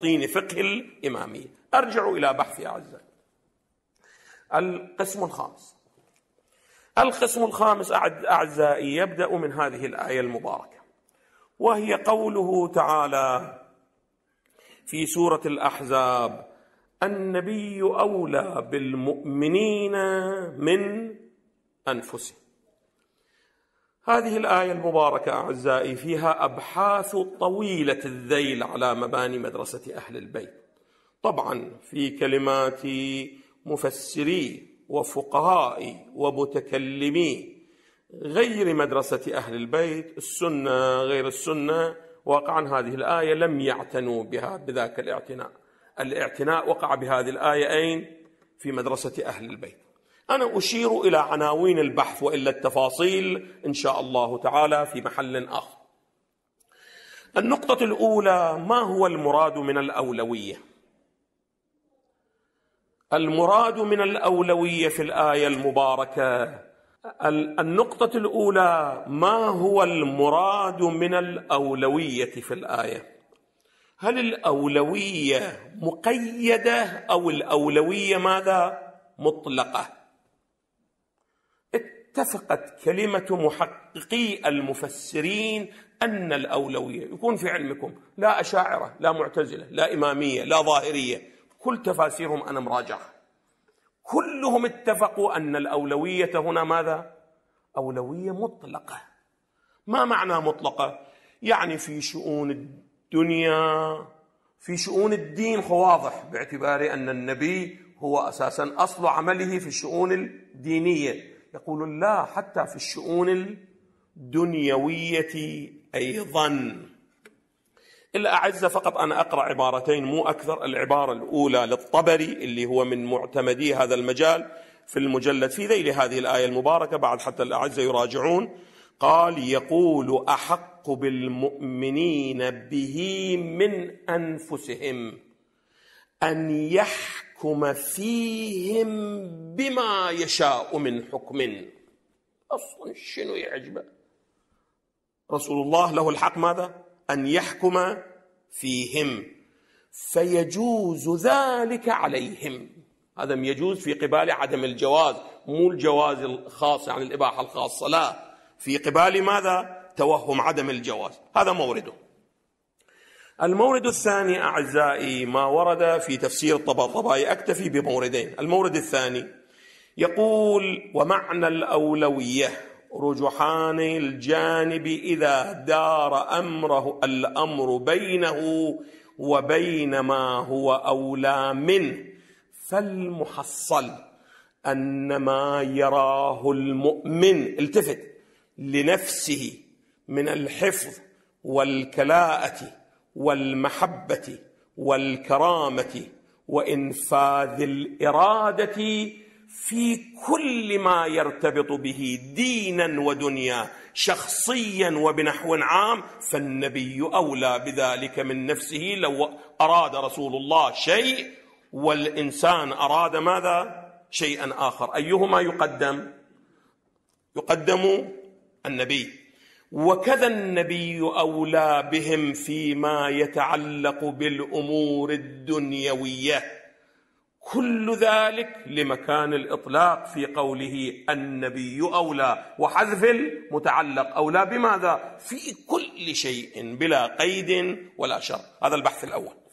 طين فقه الإمامية أرجع إلى بحثي أعزائي القسم الخامس القسم الخامس أعزائي يبدأ من هذه الآية المباركة وهي قوله تعالى في سورة الأحزاب النبي أولى بالمؤمنين من أنفسهم هذه الآية المباركة أعزائي فيها أبحاث طويلة الذيل على مباني مدرسة أهل البيت طبعا في كلمات مفسري وفقهاء ومتكلمي غير مدرسة أهل البيت السنة غير السنة واقعا هذه الآية لم يعتنوا بها بذاك الاعتناء الاعتناء وقع بهذه الآية أين؟ في مدرسة أهل البيت أنا أشير إلى عناوين البحث وإلا التفاصيل إن شاء الله تعالى في محل آخر النقطة الأولى ما هو المراد من الأولوية المراد من الأولوية في الآية المباركة النقطة الأولى ما هو المراد من الأولوية في الآية هل الأولوية مقيدة أو الأولوية ماذا مطلقة اتفقت كلمة محققي المفسرين أن الأولوية يكون في علمكم لا أشاعرة لا معتزلة لا إمامية لا ظاهرية كل تفاسيرهم أنا مراجعة كلهم اتفقوا أن الأولوية هنا ماذا؟ أولوية مطلقة ما معنى مطلقة؟ يعني في شؤون الدنيا في شؤون الدين هو واضح باعتبار أن النبي هو أساسا أصل عمله في الشؤون الدينية يقول لا حتى في الشؤون الدنيوية أيضا إلا أعز فقط أنا أقرأ عبارتين مو أكثر العبارة الأولى للطبري اللي هو من معتمدي هذا المجال في المجلد في ذيل هذه الآية المباركة بعد حتى الأعزة يراجعون قال يقول أحق بالمؤمنين به من أنفسهم أن يح يحكم فيهم بما يشاء من حكم أصلا شنو يعجبه رسول الله له الحق ماذا أن يحكم فيهم فيجوز ذلك عليهم هذا يجوز في قبال عدم الجواز مو الجواز الخاص يعني الإباحة الخاصة لا في قبال ماذا توهم عدم الجواز هذا مورده المورد الثاني أعزائي ما ورد في تفسير الطباطبائي أكتفي بموردين المورد الثاني يقول ومعنى الأولوية رجحان الجانب إذا دار أمره الأمر بينه وبين ما هو أولى منه فالمحصل أن ما يراه المؤمن التفت لنفسه من الحفظ والكلاءة والمحبه والكرامه وانفاذ الاراده في كل ما يرتبط به دينا ودنيا شخصيا وبنحو عام فالنبي اولى بذلك من نفسه لو اراد رسول الله شيء والانسان اراد ماذا شيئا اخر ايهما يقدم يقدم النبي وكذا النبي اولى بهم فيما يتعلق بالامور الدنيويه كل ذلك لمكان الاطلاق في قوله النبي اولى وحذف المتعلق اولى بماذا في كل شيء بلا قيد ولا شر هذا البحث الاول